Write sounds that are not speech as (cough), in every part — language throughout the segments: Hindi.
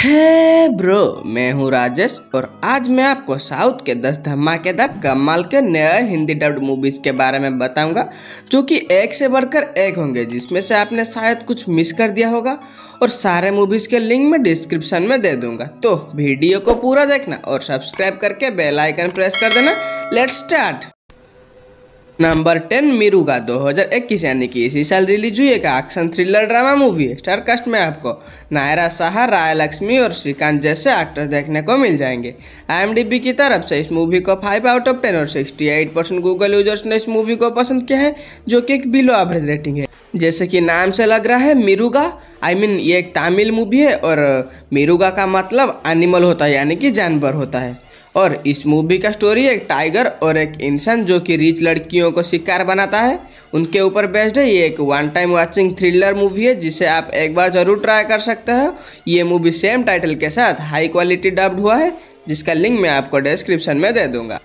है ब्रो मैं हूँ राजेश और आज मैं आपको साउथ के दस धमाकेदार कमाल के नए हिंदी डब्ड मूवीज़ के बारे में बताऊंगा जो कि एक से बढ़कर एक होंगे जिसमें से आपने शायद कुछ मिस कर दिया होगा और सारे मूवीज़ के लिंक मैं डिस्क्रिप्शन में दे दूंगा तो वीडियो को पूरा देखना और सब्सक्राइब करके बेल आइकन प्रेस कर देना let's start number ten Miruga 2021 यानी कि इसी साल रिलीज हुई एक एक्शन थ्रिलर ड्रामा मूवी है स्टार कास्ट में आपको नायरा शाह राय लक्ष्मी और श्रीकांत जैसे एक्टर देखने को मिल जाएंगे आई की तरफ से इस मूवी को फाइव आउट ऑफ टेन और 68 परसेंट गूगल यूजर्स ने इस मूवी को पसंद किया है जो कि एक बिलो एवरेज रेटिंग है जैसे कि नाम से लग रहा है Miruga I I mean mean, ये एक तमिल मूवी है और मिरुगा का मतलब एनिमल होता है यानी कि जानवर होता है और इस मूवी का स्टोरी एक टाइगर और एक इंसान जो कि रिच लड़कियों को शिकार बनाता है उनके ऊपर बेस्ड है ये एक one time watching thriller movie है जिसे आप एक बार ज़रूर ट्राई कर सकते हो ये मूवी सेम टाइटल के साथ हाई क्वालिटी डब्ड हुआ है जिसका लिंक मैं आपको डिस्क्रिप्शन में दे दूंगा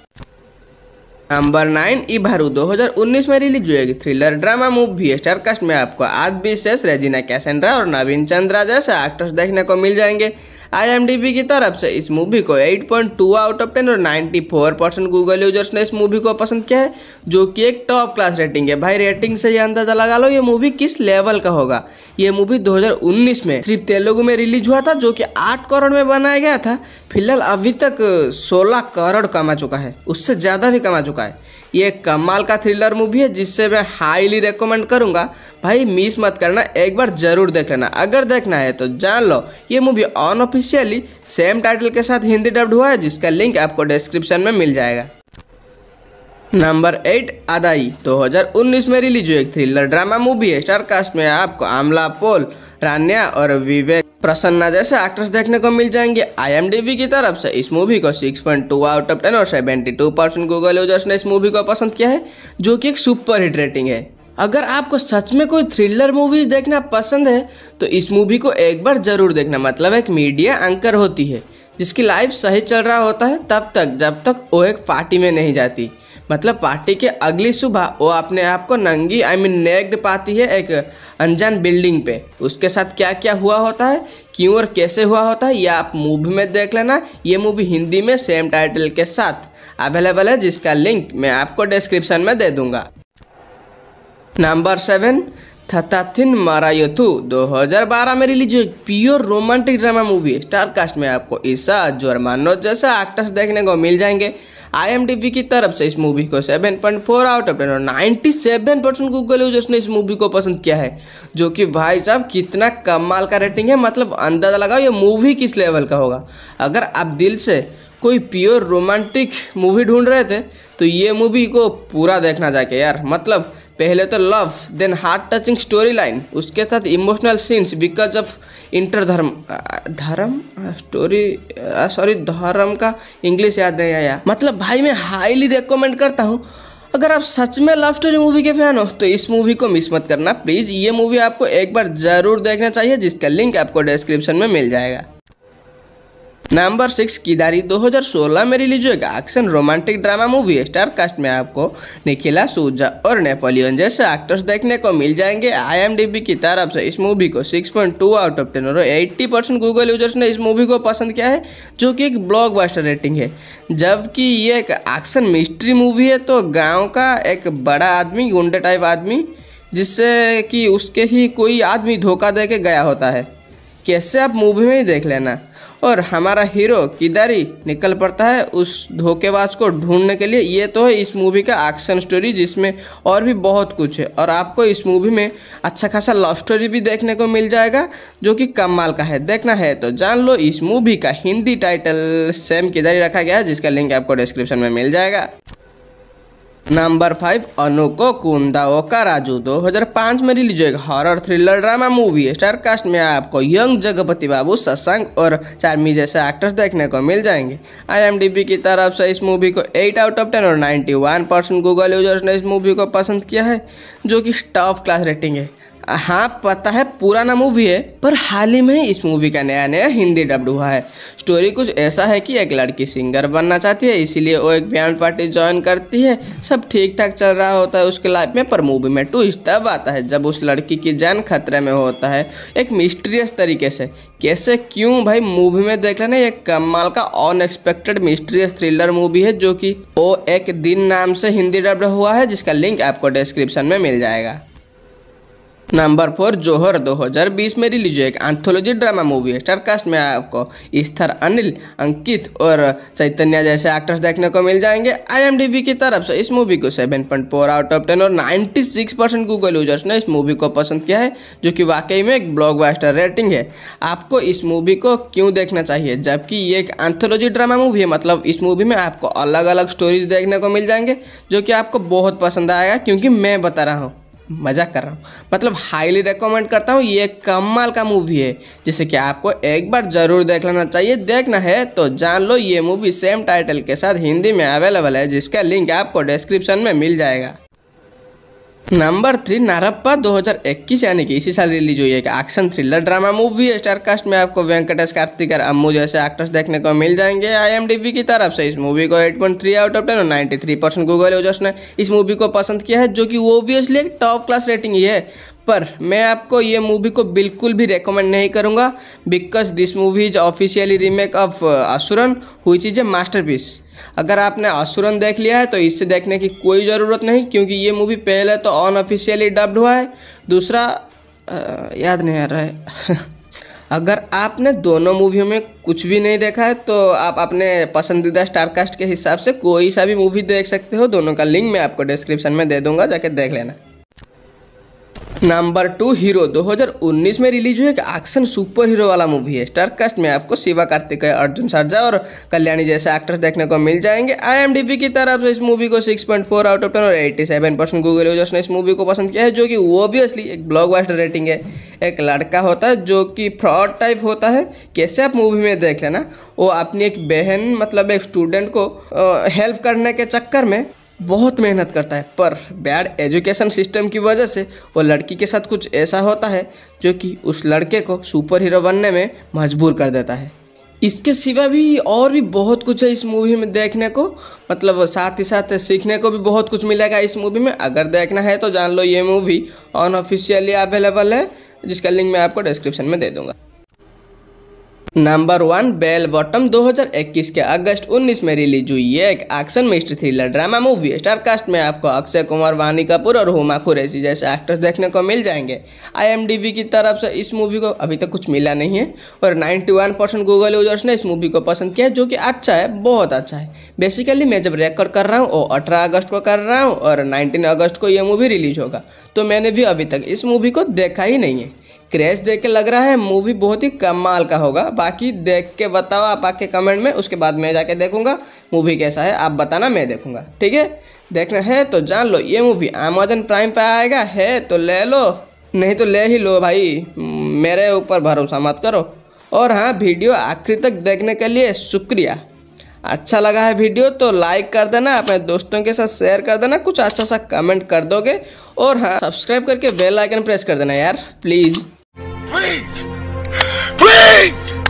नंबर नाइन इभारू 2019 में रिलीज हुई thriller drama movie star cast में आपको आदि शेष रेजिना कैसेंड्रा और नवीन चंद्रा जैसे एक्टर्स देखने को मिल जाएंगे आई की तरफ से इस मूवी को 8.2 आउट ऑफ 10 और 94 परसेंट गूगल यूजर्स ने इस मूवी को पसंद किया है जो कि एक टॉप क्लास रेटिंग है भाई रेटिंग से ये अंदाजा लगा लो ये मूवी किस लेवल का होगा ये मूवी 2019 में सिर्फ तेलुगु में रिलीज हुआ था जो कि आठ करोड़ में बनाया गया था फिलहाल अभी तक सोलह करोड़ कमा चुका है उससे ज़्यादा भी कमा चुका है ये कमाल का थ्रिलर मूवी है जिससे मैं हाईली रिकमेंड करूंगा भाई मिस मत करना एक बार ज़रूर देख लेना अगर देखना है तो जान लो ये मूवी अनऑफिशियली सेम टाइटल के साथ हिंदी डब्ड हुआ है जिसका लिंक आपको डिस्क्रिप्शन में मिल जाएगा नंबर एट अदाई 2019 में रिलीज हुई एक थ्रिलर ड्रामा मूवी है स्टार कास्ट में आपको आमला पोल रान्या और विवेक प्रसन्ना जैसे एक्ट्रेस देखने को मिल जाएंगे आईएमडीबी की तरफ से इस मूवी को 6.2 आउट ऑफ 10 और 72 परसेंट गूगल यूजर्स ने इस मूवी को पसंद किया है जो कि एक सुपर हिट रेटिंग है अगर आपको सच में कोई थ्रिलर मूवीज देखना पसंद है तो इस मूवी को एक बार जरूर देखना मतलब एक मीडिया एंकर होती है जिसकी लाइफ सही चल रहा होता है तब तक जब तक वो एक पार्टी में नहीं जाती मतलब पार्टी के अगली सुबह वो अपने आप को नंगी आई मीन नेग्ड पाती है एक अनजान बिल्डिंग पे उसके साथ क्या क्या हुआ होता है क्यों और कैसे हुआ होता है ये आप मूवी में देख लेना ये मूवी हिंदी में सेम टाइटल के साथ अवेलेबल है जिसका लिंक मैं आपको डिस्क्रिप्शन में दे दूंगा नंबर सेवन दो हजार बारह में रिलीज हुई pure romantic drama movie star cast में आपको ईसा जोरमानो जैसे एक्टर्स देखने को मिल जाएंगे आई की तरफ से इस मूवी को 7.4 out of ten ninety seven percent Google users ने इस मूवी को पसंद किया है जो कि भाई साहब कितना कमाल का रेटिंग है मतलब अंदाज़ा लगाओ ये मूवी किस लेवल का होगा अगर आप दिल से कोई प्योर रोमांटिक मूवी ढूंढ रहे थे तो ये मूवी को पूरा देखना जाके यार मतलब पहले तो love then heart touching story line उसके साथ emotional scenes because of inter धर्म धर्म स्टोरी सॉरी धर्म का इंग्लिश याद नहीं आया मतलब भाई मैं हाईली रिकमेंड करता हूँ अगर आप सच में लव स्टोरी मूवी के फैन हो तो इस मूवी को मिस मत करना प्लीज़ ये मूवी आपको एक बार ज़रूर देखना चाहिए जिसका लिंक आपको डिस्क्रिप्शन में मिल जाएगा नंबर सिक्स किदारी 2016 में रिलीज होगा action romantic drama movie star cast में आपको निखिला सूजा और नेपोलियन जैसे एक्टर्स देखने को मिल जाएंगे आई की तरफ से इस मूवी को 6.2 आउट ऑफ टेन और 80 परसेंट गूगल यूजर्स ने इस मूवी को पसंद किया है जो कि एक ब्लॉक रेटिंग है जबकि ये एक एक्शन मिस्ट्री मूवी है तो गाँव का एक बड़ा आदमी गुंडे टाइप आदमी जिससे कि उसके ही कोई आदमी धोखा दे के गया होता है कैसे आप मूवी में ही देख लेना और हमारा हीरो किधर ही निकल पड़ता है उस धोखेबाज को ढूंढने के लिए ये तो है इस मूवी का एक्शन स्टोरी जिसमें और भी बहुत कुछ है और आपको इस मूवी में अच्छा खासा लव स्टोरी भी देखने को मिल जाएगा जो कि कमाल का है देखना है तो जान लो इस मूवी का हिंदी टाइटल सेम किधर ही रखा गया है जिसका लिंक आपको डिस्क्रिप्शन में मिल जाएगा नंबर फाइव कुंदा कुंदाओका राजू 2005 में रिलीज एक horror thriller drama movie star cast में आपको यंग जगपति बाबू शशांक और चार्मी जैसे एक्टर्स देखने को मिल जाएंगे आईएमडीबी की तरफ से इस मूवी को 8 आउट ऑफ 10 और 91 परसेंट गूगल यूजर्स ने इस मूवी को पसंद किया है जो कि टॉप क्लास रेटिंग है हाँ पता है पुराना मूवी है पर हाल ही में ही इस मूवी का नया नया हिंदी डब्ड हुआ है स्टोरी कुछ ऐसा है कि एक लड़की सिंगर बनना चाहती है इसीलिए वो एक बैंड पार्टी ज्वाइन करती है सब ठीक ठाक चल रहा होता है उसके लाइफ में पर मूवी में ट्विस्ट तब आता है जब उस लड़की की जान खतरे में होता है एक मिस्ट्रियस तरीके से कैसे क्यों भाई मूवी में देख लेना एक कमाल का अनएक्सपेक्टेड मिस्ट्रियस थ्रिलर मूवी है जो कि ओ एक दिन नाम से हिंदी डब्ड हुआ है जिसका लिंक आपको डिस्क्रिप्शन में मिल जाएगा नंबर फोर जोहर 2020 में रिलीज हुई एक एंथोलॉजी ड्रामा मूवी है स्टारकास्ट में आपको स्थर अनिल अंकित और चैतन्य जैसे एक्टर्स देखने को मिल जाएंगे आईएमडीबी की तरफ से इस मूवी को 7.4 आउट ऑफ 10 और 96 परसेंट गूगल यूजर्स ने इस मूवी को पसंद किया है जो कि वाकई में एक ब्लॉकबस्टर रेटिंग है आपको इस मूवी को क्यों देखना चाहिए जबकि ये एक एंथोलॉजी ड्रामा मूवी है मतलब इस मूवी में आपको अलग अलग स्टोरीज देखने को मिल जाएंगे जो कि आपको बहुत पसंद आएगा क्योंकि मैं बता रहा हूँ मजाक कर रहा हूँ मतलब हाईली रिकमेंड करता हूँ ये कमाल का मूवी है जिसे कि आपको एक बार ज़रूर देख लेना चाहिए देखना है तो जान लो ये मूवी सेम टाइटल के साथ हिंदी में अवेलेबल है जिसका लिंक आपको डिस्क्रिप्शन में मिल जाएगा नंबर थ्री नारप्पा 2021 यानी कि इसी साल रिलीज हुई है एक एक्शन थ्रिलर ड्रामा मूवी है स्टारकास्ट में आपको वेंकटेश कार्तिक और अम्मू जैसे एक्टर्स देखने को मिल जाएंगे आईएमडीबी की तरफ से इस मूवी को 8.3 आउट ऑफ टेन और नाइन्टी थ्री परसेंट गूगल ने इस मूवी को पसंद किया है जो कि ओबियसली एक टॉप क्लास रेटिंग ही है पर मैं आपको ये मूवी को बिल्कुल भी रेकमेंड नहीं करूँगा because this movie is officially remake of Asuran हुई चीज़ है पीस अगर आपने असुरन देख लिया है तो इससे देखने की कोई ज़रूरत नहीं क्योंकि ये मूवी पहले तो अनऑफिशियली डब्ड हुआ है दूसरा आ, uh, याद नहीं आ रहा है (laughs) अगर आपने दोनों मूवियों में कुछ भी नहीं देखा है तो आप अपने पसंदीदा स्टारकास्ट के हिसाब से कोई सा भी मूवी देख सकते हो दोनों का लिंक मैं आपको डिस्क्रिप्शन में दे दूंगा जाके देख लेना नंबर टू हीरो 2019 में रिलीज हुई एक एक्शन सुपर हीरो वाला मूवी है स्टार कास्ट में आपको शिवा कार्तिकेय अर्जुन सरजा और कल्याणी जैसे एक्टर्स देखने को मिल जाएंगे आईएमडीबी की तरफ से इस मूवी को 6.4 आउट ऑफ टेन और 87 परसेंट गूगल यूजर्स ने इस मूवी को पसंद किया है जो कि ओबियसली एक ब्लॉकबस्टर रेटिंग है एक लड़का होता है जो कि फ्रॉड टाइप होता है कैसे आप मूवी में देख लेना वो अपनी एक बहन मतलब एक स्टूडेंट को हेल्प करने के चक्कर में बहुत मेहनत करता है पर बैड एजुकेशन सिस्टम की वजह से वो लड़की के साथ कुछ ऐसा होता है जो कि उस लड़के को सुपर हीरो बनने में मजबूर कर देता है इसके सिवा भी और भी बहुत कुछ है इस मूवी में देखने को मतलब साथ ही साथ सीखने को भी बहुत कुछ मिलेगा इस मूवी में अगर देखना है तो जान लो ये मूवी अनऑफिशियली अवेलेबल है जिसका लिंक मैं आपको डिस्क्रिप्शन में दे दूंगा नंबर वन बेल बॉटम 2021 के अगस्त 19 में रिलीज हुई है एक action mystery thriller drama movie star cast में आपको अक्षय कुमार वानी कपूर और हुमा कुरैशी जैसे एक्टर्स देखने को मिल जाएंगे आईएमडीबी की तरफ से इस मूवी को अभी तक कुछ मिला नहीं है और 91 परसेंट गूगल यूजर्स ने इस मूवी को पसंद किया जो कि अच्छा है बहुत अच्छा है बेसिकली मैं जब रिकॉर्ड कर रहा हूँ वो अठारह अगस्त को कर रहा हूँ और नाइनटीन अगस्त को ये मूवी रिलीज होगा तो मैंने भी अभी तक इस मूवी को देखा ही नहीं है क्रैश देख के लग रहा है मूवी बहुत ही कमाल का होगा बाकी देख के बताओ आप आके कमेंट में उसके बाद मैं जाके देखूंगा मूवी कैसा है आप बताना मैं देखूंगा ठीक है देखना है तो जान लो ये मूवी अमेजन प्राइम पे आएगा है तो ले लो नहीं तो ले ही लो भाई मेरे ऊपर भरोसा मत करो और हाँ वीडियो आखिरी तक देखने के लिए शुक्रिया अच्छा लगा है वीडियो तो लाइक कर देना अपने दोस्तों के साथ शेयर कर देना कुछ अच्छा सा कमेंट कर दोगे और हाँ सब्सक्राइब करके बेल आइकन प्रेस कर देना यार प्लीज़ Please! Please!